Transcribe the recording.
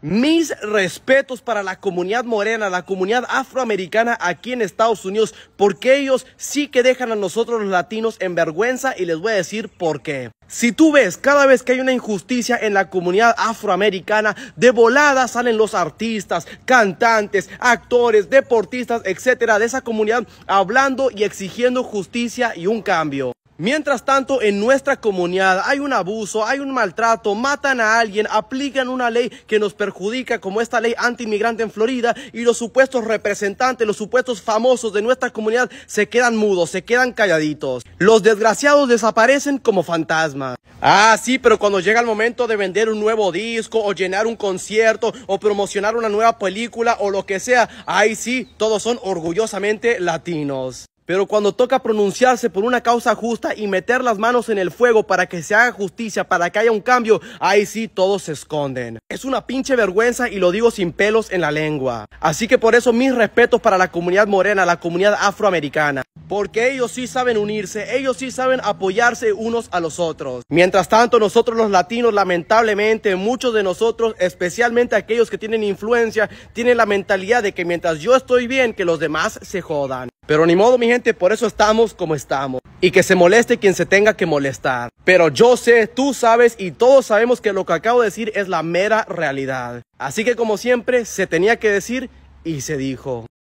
Mis respetos para la comunidad morena, la comunidad afroamericana aquí en Estados Unidos, porque ellos sí que dejan a nosotros los latinos en vergüenza y les voy a decir por qué. Si tú ves cada vez que hay una injusticia en la comunidad afroamericana, de volada salen los artistas, cantantes, actores, deportistas, etcétera, de esa comunidad hablando y exigiendo justicia y un cambio. Mientras tanto, en nuestra comunidad hay un abuso, hay un maltrato, matan a alguien, aplican una ley que nos perjudica, como esta ley anti en Florida, y los supuestos representantes, los supuestos famosos de nuestra comunidad se quedan mudos, se quedan calladitos. Los desgraciados desaparecen como fantasmas. Ah, sí, pero cuando llega el momento de vender un nuevo disco, o llenar un concierto, o promocionar una nueva película, o lo que sea, ahí sí, todos son orgullosamente latinos. Pero cuando toca pronunciarse por una causa justa y meter las manos en el fuego para que se haga justicia, para que haya un cambio, ahí sí todos se esconden. Es una pinche vergüenza y lo digo sin pelos en la lengua. Así que por eso mis respetos para la comunidad morena, la comunidad afroamericana. Porque ellos sí saben unirse, ellos sí saben apoyarse unos a los otros. Mientras tanto, nosotros los latinos, lamentablemente, muchos de nosotros, especialmente aquellos que tienen influencia, tienen la mentalidad de que mientras yo estoy bien, que los demás se jodan. Pero ni modo, mi gente, por eso estamos como estamos. Y que se moleste quien se tenga que molestar. Pero yo sé, tú sabes y todos sabemos que lo que acabo de decir es la mera realidad. Así que como siempre, se tenía que decir y se dijo.